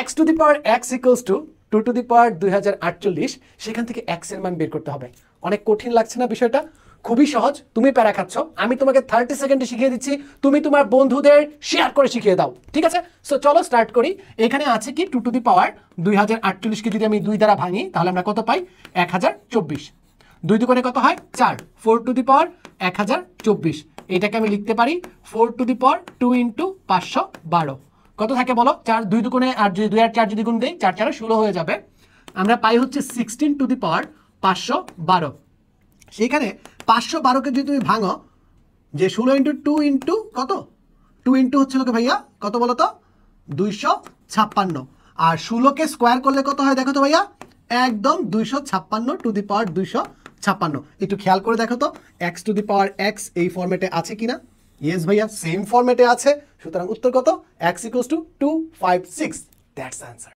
x to the power x equals two two to the power দুই সেখান থেকে x এর মান বের করতে হবে অনেক কঠিন লাগছে না বিষয়টা খুবই সহজ তুমি প্যারা খাচ্ছ আমি তোমাকে থার্টি সেকেন্ডে শিখিয়ে দিচ্ছি তুমি তোমার বন্ধুদের শেয়ার করে শিখিয়ে দাও ঠিক আছে সো চলো স্টার্ট করি এখানে আছে কি টু টু দি পাওয়ার দুই হাজার আটচল্লিশকে যদি আমি দুই দ্বারা ভাঙি তাহলে আমরা কত পাই এক হাজার চব্বিশ দুই কত হয় চার ফোর টু দি পাওয়ার এক হাজার চব্বিশ এটাকে আমি লিখতে পারি four to the power two into পাঁচশো বারো কত থাকে বলো চার দুই দুগুণে আর যদি দুই আর চার যদি গুণ দিই চার চার ষোলো হয়ে যাবে আমরা পাই হচ্ছে সিক্সটিন টু দি পাওয়ার পাঁচশো বারো সেইখানে পাঁচশো বারোকে যদি তুমি ভাঙো যে ষোলো ইন্টু টু ইন্টু কত টু ইন্টু হচ্ছে লোকে ভাইয়া কত বলো তো দুইশো ছাপ্পান্ন আর ষোলোকে স্কোয়ার করলে কত হয় দেখো তো ভাইয়া একদম দুইশো ছাপ্পান্ন টু দি পাওয়ার দুইশো ছাপ্পান্ন একটু খেয়াল করে দেখো তো x to the power x এই ফর্মেটে আছে কিনা ইয়েস ভাইয়া সেম ফর্মেটে আছে সুতরাং উত্তর কত x equals two two five six that's answer